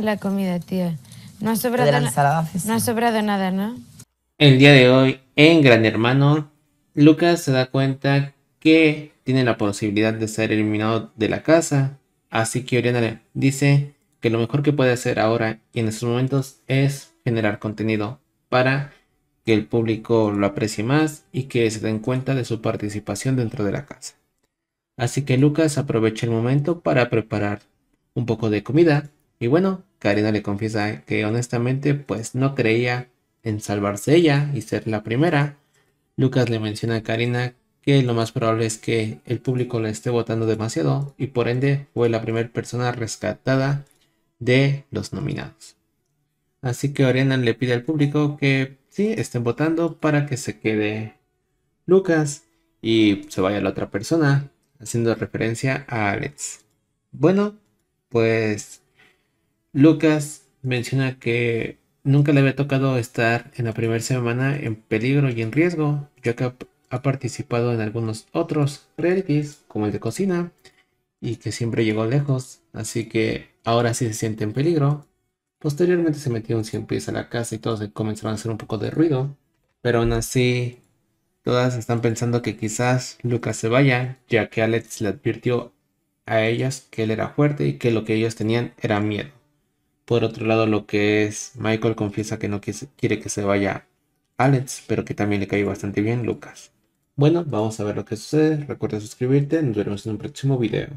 La comida, tía. No ha sobrado, nada, no ha sobrado nada, ¿no? El día de hoy, en Gran Hermano, Lucas se da cuenta que tiene la posibilidad de ser eliminado de la casa. Así que Oriana le dice que lo mejor que puede hacer ahora y en estos momentos es generar contenido para que el público lo aprecie más y que se den cuenta de su participación dentro de la casa. Así que Lucas aprovecha el momento para preparar un poco de comida y bueno, Karina le confiesa que honestamente pues no creía en salvarse ella y ser la primera. Lucas le menciona a Karina que lo más probable es que el público la esté votando demasiado y por ende fue la primera persona rescatada de los nominados. Así que Oriana le pide al público que sí estén votando para que se quede Lucas y se vaya la otra persona, haciendo referencia a Alex. Bueno, pues Lucas menciona que nunca le había tocado estar en la primera semana en peligro y en riesgo, ya que ha participado en algunos otros realities, como el de cocina, y que siempre llegó lejos, así que ahora sí se siente en peligro. Posteriormente se un 100 pies a la casa y todos comenzaron a hacer un poco de ruido, pero aún así todas están pensando que quizás Lucas se vaya, ya que Alex le advirtió a ellas que él era fuerte y que lo que ellos tenían era miedo. Por otro lado, lo que es Michael confiesa que no quiere que se vaya Alex, pero que también le cae bastante bien Lucas. Bueno, vamos a ver lo que sucede. Recuerda suscribirte. Nos veremos en un próximo video.